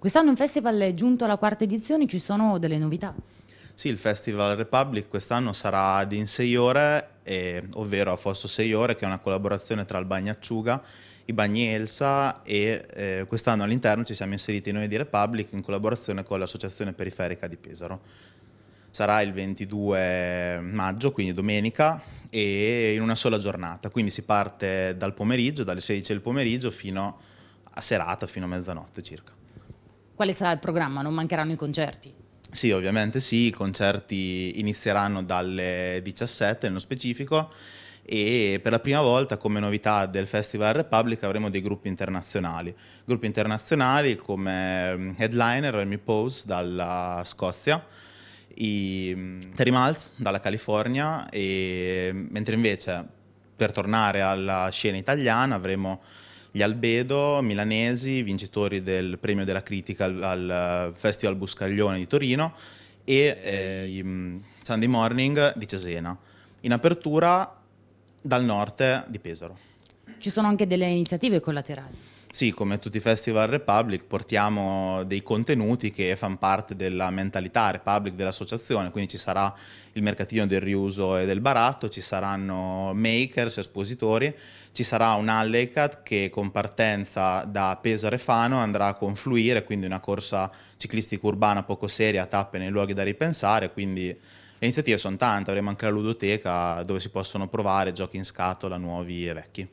Quest'anno il festival è giunto alla quarta edizione, ci sono delle novità. Sì, il Festival Republic quest'anno sarà di in sei ore, eh, ovvero a Fosso sei ore, che è una collaborazione tra il Bagnacciuga, i Bagni Elsa e eh, quest'anno all'interno ci siamo inseriti noi di Republic in collaborazione con l'Associazione Periferica di Pesaro. Sarà il 22 maggio, quindi domenica, e in una sola giornata. Quindi si parte dal pomeriggio, dalle 16 del pomeriggio fino a serata, fino a mezzanotte circa. Quale sarà il programma? Non mancheranno i concerti? Sì, ovviamente sì, i concerti inizieranno dalle 17 nello specifico e per la prima volta come novità del Festival Republic avremo dei gruppi internazionali. Gruppi internazionali come mm, Headliner, Remy Pose dalla Scozia, i mm, Terry Maltz dalla California, e, mentre invece per tornare alla scena italiana avremo gli Albedo, milanesi, vincitori del premio della critica al, al eh, Festival Buscaglione di Torino e eh, mm, Sunday Morning di Cesena. In apertura dal nord di Pesaro. Ci sono anche delle iniziative collaterali. Sì, come tutti i festival Republic portiamo dei contenuti che fanno parte della mentalità Republic dell'associazione, quindi ci sarà il mercatino del riuso e del baratto, ci saranno makers, espositori, ci sarà un Allecat che con partenza da Pesare Fano andrà a confluire, quindi una corsa ciclistica urbana poco seria, a tappe nei luoghi da ripensare, quindi le iniziative sono tante, avremo anche la ludoteca dove si possono provare giochi in scatola nuovi e vecchi.